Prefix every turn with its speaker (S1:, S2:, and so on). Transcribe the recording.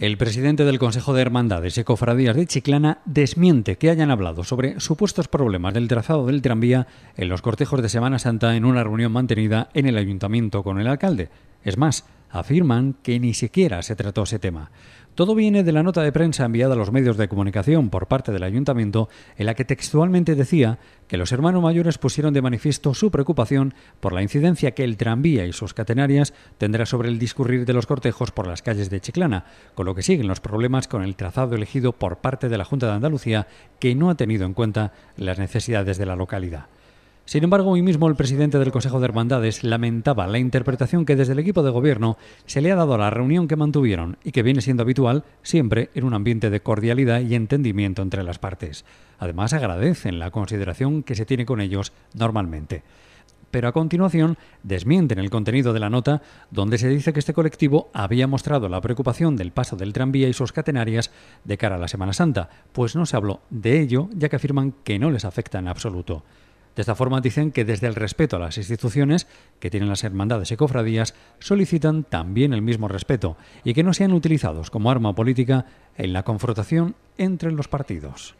S1: El presidente del Consejo de Hermandades y Cofradías de Chiclana desmiente que hayan hablado sobre supuestos problemas del trazado del tranvía en los cortejos de Semana Santa en una reunión mantenida en el ayuntamiento con el alcalde. Es más, afirman que ni siquiera se trató ese tema. Todo viene de la nota de prensa enviada a los medios de comunicación por parte del ayuntamiento, en la que textualmente decía que los hermanos mayores pusieron de manifiesto su preocupación por la incidencia que el tranvía y sus catenarias tendrá sobre el discurrir de los cortejos por las calles de Chiclana, con lo que siguen los problemas con el trazado elegido por parte de la Junta de Andalucía, que no ha tenido en cuenta las necesidades de la localidad. Sin embargo, hoy mismo el presidente del Consejo de Hermandades lamentaba la interpretación que desde el equipo de gobierno se le ha dado a la reunión que mantuvieron y que viene siendo habitual siempre en un ambiente de cordialidad y entendimiento entre las partes. Además, agradecen la consideración que se tiene con ellos normalmente pero a continuación desmienten el contenido de la nota donde se dice que este colectivo había mostrado la preocupación del paso del tranvía y sus catenarias de cara a la Semana Santa, pues no se habló de ello ya que afirman que no les afecta en absoluto. De esta forma dicen que desde el respeto a las instituciones que tienen las hermandades y cofradías solicitan también el mismo respeto y que no sean utilizados como arma política en la confrontación entre los partidos.